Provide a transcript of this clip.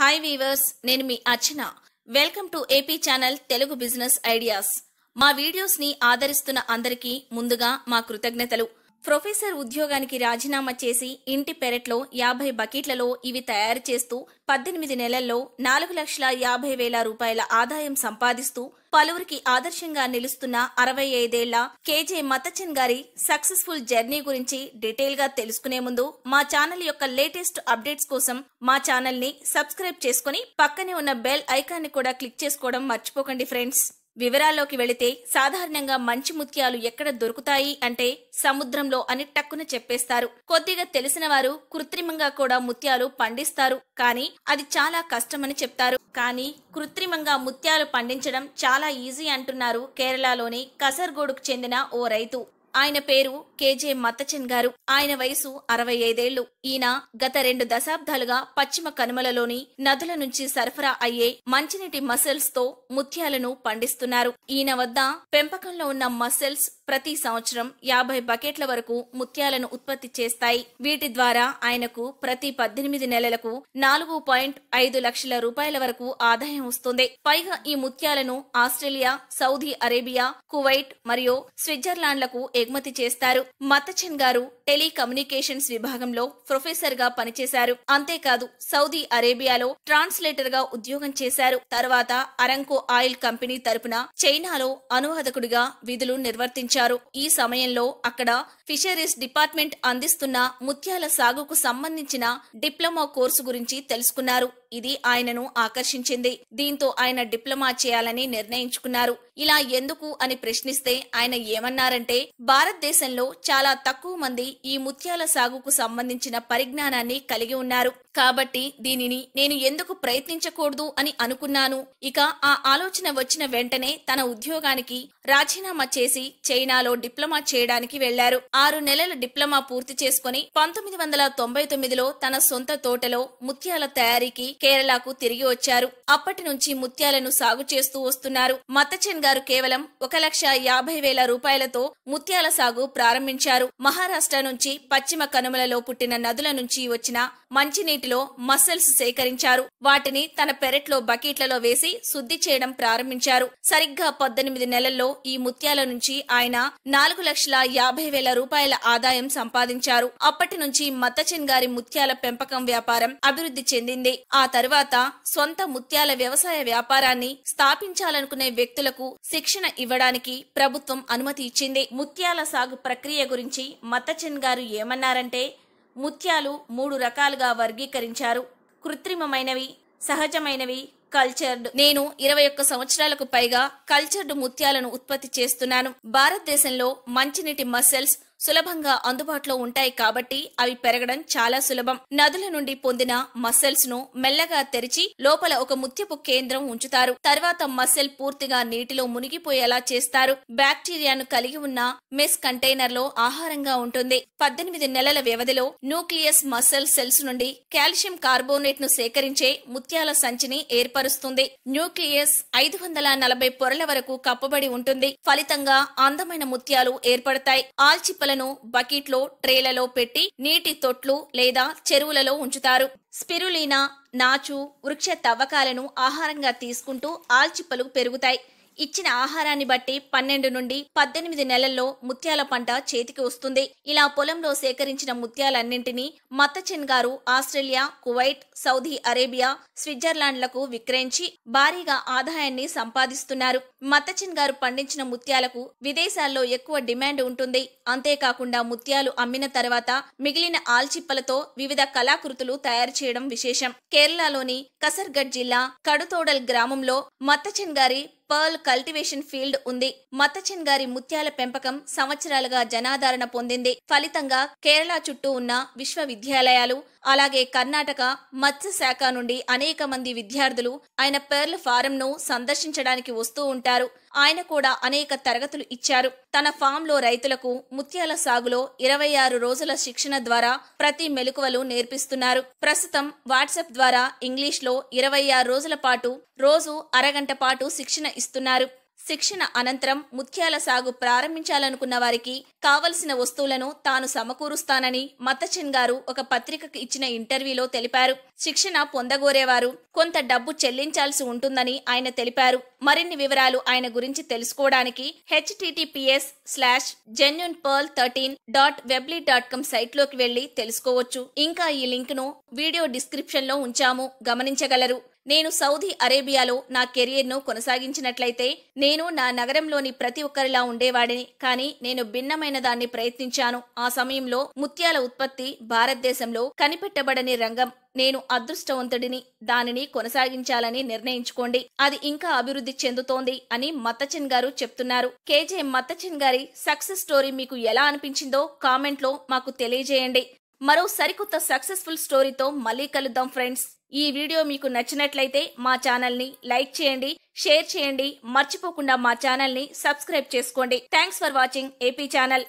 hi viewers నేను మీ Archana welcome to AP channel Telugu business ideas మా వీడియోస్ ని ఆదరిస్తున్న అందరికీ ముందుగా మా కృతజ్ఞతలు ప్రొఫెసర్ ఉద్యోగానికి రాజీనామా చేసి ఇంటి పెరట్లో యాభై బకెట్లలో ఇవి తయారు చేస్తూ పద్దెనిమిది నెలల్లో నాలుగు లక్షల యాభై వేల రూపాయల ఆదాయం సంపాదిస్తూ పలువురికి ఆదర్శంగా నిలుస్తున్న అరవై ఐదేళ్ల కేజే మతచన్ గారి సక్సెస్ఫుల్ జర్నీ గురించి డీటెయిల్గా తెలుసుకునే ముందు మా ఛానల్ యొక్క లేటెస్ట్ అప్డేట్స్ కోసం మా ని సబ్స్క్రైబ్ చేసుకుని పక్కనే ఉన్న బెల్ ని కూడా క్లిక్ చేసుకోవడం మర్చిపోకండి ఫ్రెండ్స్ వివరాల్లోకి వెళితే సాధారణంగా మంచి ముత్యాలు ఎక్కడ దొరుకుతాయి అంటే సముద్రంలో అని టక్కున చెప్పేస్తారు కొద్దిగా తెలిసిన వారు కృత్రిమంగా కూడా ముత్యాలు పండిస్తారు కానీ అది చాలా కష్టమని చెప్తారు కానీ కృత్రిమంగా ముత్యాలు పండించడం చాలా ఈజీ అంటున్నారు కేరళలోని కసర్గోడుకు చెందిన ఓ రైతు ఆయన పేరు కేజే మత్తచన్ గారు ఆయన వయసు అరవై ఐదేళ్లు ఈయన గత రెండు దశాబ్దాలుగా పశ్చిమ కనుమలలోని నదుల నుంచి సరఫరా అయ్యే మంచినీటి మసల్స్ తో ముత్యాలను పండిస్తున్నారు ఈయన వద్ద పెంపకంలో ఉన్న మసల్స్ ప్రతి సంవత్సరం యాభై బకెట్ల వరకు ముత్యాలను ఉత్పత్తి చేస్తాయి వీటి ద్వారా ఆయనకు ప్రతి పద్దెనిమిది నెలలకు నాలుగు పాయింట్ ఐదు లక్షల రూపాయల వరకు ఆదాయం వస్తుంది పైగా ఈ ముత్యాలను ఆస్ట్రేలియా సౌదీ అరేబియా కువైట్ మరియు స్విట్జర్లాండ్లకు ఎగుమతి చేస్తారు మతచిన్ గారు టెలికమ్యూనికేషన్స్ విభాగంలో ప్రొఫెసర్ గా పనిచేశారు అంతేకాదు సౌదీ అరేబియాలో ట్రాన్స్లేటర్ గా ఉద్యోగం చేశారు తర్వాత అరంకో ఆయిల్ కంపెనీ తరపున చైనాలో అనువాదకుడిగా విధులు నిర్వర్తించారు ఈ సమయంలో అక్కడ ఫిషరీస్ డిపార్ట్మెంట్ అందిస్తున్న ముత్యాల సాగుకు సంబంధించిన డిప్లొమా కోర్సు గురించి తెలుసుకున్నారు ఇది ఆయనను ఆకర్షించింది దీంతో ఆయన డిప్లొమా చేయాలని నిర్ణయించుకున్నారు ఇలా ఎందుకు అని ప్రశ్నిస్తే ఆయన ఏమన్నారంటే భారతదేశంలో చాలా తక్కువ మంది ఈ ముత్యాల సాగుకు సంబంధించిన పరిజ్ఞానాన్ని కలిగి ఉన్నారు కాబట్టి దీనిని నేను ఎందుకు ప్రయత్నించకూడదు అని అనుకున్నాను ఇక ఆ ఆలోచన వచ్చిన వెంటనే తన ఉద్యోగానికి రాజీనామా చేసి చైనాలో డిప్లొమా చేయడానికి వెళ్లారు ఆరు నెలల డిప్లొమా పూర్తి చేసుకుని పంతొమ్మిది వందల తొంభై తొమ్మిదిలో తన సొంత తోటలో ముత్యాల తయారీకి కేరళకు తిరిగి వచ్చారు అప్పటి నుంచి ముత్యాలను సాగు చేస్తూ వస్తున్నారు మత్తచెన్ గారు కేవలం ఒక లక్ష యాభై వేల రూపాయలతో ముత్యాల సాగు ప్రారంభించారు మహారాష్ట్ర నుంచి పశ్చిమ కనుమలలో పుట్టిన నదుల నుంచి వచ్చిన మంచినీటి వీటిలో మసిల్స్ సేకరించారు వాటిని తన పెరట్లో బకెట్లలో వేసి శుద్ధి చేయడం ప్రారంభించారు సరిగ్గా పద్దెనిమిది నెలల్లో ఈ ముత్యాల నుంచి ఆయన నాలుగు లక్షల యాభై వేల రూపాయల ఆదాయం సంపాదించారు అప్పటి నుంచి మత్తచెన్ గారి ముత్యాల పెంపకం వ్యాపారం అభివృద్ధి చెందింది ఆ తరువాత సొంత ముత్యాల వ్యవసాయ వ్యాపారాన్ని స్థాపించాలనుకునే వ్యక్తులకు శిక్షణ ఇవ్వడానికి ప్రభుత్వం అనుమతి ఇచ్చింది ముత్యాల సాగు ప్రక్రియ గురించి మత్తచెన్ గారు ఏమన్నారంటే ముత్యాలు మూడు రకాలుగా వర్గీకరించారు కృత్రిమమైనవి సహజమైనవి కల్చర్డ్ నేను ఇరవై ఒక్క సంవత్సరాలకు పైగా కల్చర్డ్ ముత్యాలను ఉత్పత్తి చేస్తున్నాను భారతదేశంలో మంచినీటి మసల్స్ సులభంగా అందుబాటులో ఉంటాయి కాబట్టి అవి పెరగడం చాలా సులభం నదుల నుండి పొందిన మస్సెల్స్ ను మెల్లగా తెరిచి లోపల ఒక ముత్యపు కేంద్రం ఉంచుతారు తర్వాత మస్సెల్ పూర్తిగా నీటిలో మునిగిపోయేలా చేస్తారు బ్యాక్టీరియాను కలిగి ఉన్న మెస్ కంటైనర్ లో ఆహారంగా ఉంటుంది పద్దెనిమిది నెలల వ్యవధిలో న్యూక్లియస్ మస్సెల్ సెల్స్ నుండి కాల్షియం కార్బోనేట్ ను సేకరించే ముత్యాల సంచిని ఏర్పరుస్తుంది న్యూక్లియస్ ఐదు వందల నలభై పొరల వరకు కప్పబడి ఉంటుంది ఫలితంగా అందమైన ముత్యాలు ఏర్పడతాయి ఆల్చిప్పల చేపలను బకెట్లో ట్రేలలో పెట్టి నీటి తొట్లు లేదా చెరువులలో ఉంచుతారు స్పిరులీనా నాచు వృక్ష తవ్వకాలను ఆహారంగా తీసుకుంటూ ఆల్చిప్పలు పెరుగుతాయి ఇచ్చిన ఆహారాన్ని బట్టి పన్నెండు నుండి పద్దెనిమిది నెలల్లో ముత్యాల పంట చేతికి వస్తుంది ఇలా పొలంలో సేకరించిన ముత్యాలన్నింటినీ మత్తచెన్ గారు ఆస్ట్రేలియా కువైట్ సౌదీ అరేబియా స్విట్జర్లాండ్లకు విక్రయించి భారీగా ఆదాయాన్ని సంపాదిస్తున్నారు మత్తచిన్ గారు పండించిన ముత్యాలకు విదేశాల్లో ఎక్కువ డిమాండ్ ఉంటుంది అంతేకాకుండా ముత్యాలు అమ్మిన తర్వాత మిగిలిన ఆల్చిప్పలతో వివిధ కళాకృతులు తయారు చేయడం విశేషం కేరళలోని కసర్గఢ్ జిల్లా కడుతోడల్ గ్రామంలో మత్తచిన్ గారి పర్ల్ కల్టివేషన్ ఫీల్డ్ ఉంది మత్తచిన్ గారి ముత్యాల పెంపకం సంవత్సరాలుగా జనాదరణ పొందింది ఫలితంగా కేరళ చుట్టూ ఉన్న విశ్వవిద్యాలయాలు అలాగే కర్ణాటక మత్స్య శాఖ నుండి అనేక మంది విద్యార్థులు ఆయన పెర్ల్ ఫారంను సందర్శించడానికి వస్తూ ఉంటారు ఉంటారు ఆయన కూడా అనేక తరగతులు ఇచ్చారు తన ఫామ్లో రైతులకు ముత్యాల సాగులో ఇరవై ఆరు రోజుల శిక్షణ ద్వారా ప్రతి మెలకువలు నేర్పిస్తున్నారు ప్రస్తుతం వాట్సాప్ ద్వారా ఇంగ్లీష్లో ఇరవై ఆరు రోజుల పాటు రోజు అరగంట పాటు శిక్షణ ఇస్తున్నారు శిక్షణ అనంతరం ముత్యాల సాగు ప్రారంభించాలనుకున్న వారికి కావలసిన వస్తువులను తాను సమకూరుస్తానని మత్తచెన్ గారు ఒక పత్రికకు ఇచ్చిన ఇంటర్వ్యూలో తెలిపారు శిక్షణ పొందగోరేవారు కొంత డబ్బు చెల్లించాల్సి ఉంటుందని ఆయన తెలిపారు మరిన్ని వివరాలు ఆయన గురించి తెలుసుకోవడానికి HTTPS slash genuine pearl thirteen dot Weebly dot site సైట్లోకి వెళ్లి తెలుసుకోవచ్చు ఇంకా ఈ లింక్ను వీడియో డిస్క్రిప్షన్లో ఉంచాము గమనించగలరు నేను సౌదీ అరేబియాలో నా కెరియర్ను కొనసాగించినట్లయితే నేను నా నగరంలోని ప్రతి ఒక్కరిలా ఉండేవాడిని కానీ నేను భిన్నమైన దాన్ని ప్రయత్నించాను ఆ సమయంలో ముత్యాల ఉత్పత్తి భారతదేశంలో కనిపెట్టబడని రంగం నేను అదృష్టవంతుడిని దానిని కొనసాగించాలని నిర్ణయించుకోండి అది ఇంకా అభివృద్ధి చెందుతోంది అని మత్తచన్ గారు చెప్తున్నారు కేజే మత్తచన్ గారి సక్సెస్ స్టోరీ మీకు ఎలా అనిపించిందో కామెంట్లో మాకు తెలియజేయండి మరో సరికొత్త సక్సెస్ఫుల్ స్టోరీతో మళ్ళీ కలుద్దాం ఫ్రెండ్స్ ఈ వీడియో మీకు నచ్చినట్లయితే మా ఛానల్ని లైక్ చేయండి షేర్ చేయండి మర్చిపోకుండా మా ఛానల్ని సబ్స్క్రైబ్ చేసుకోండి thanks for watching AP channel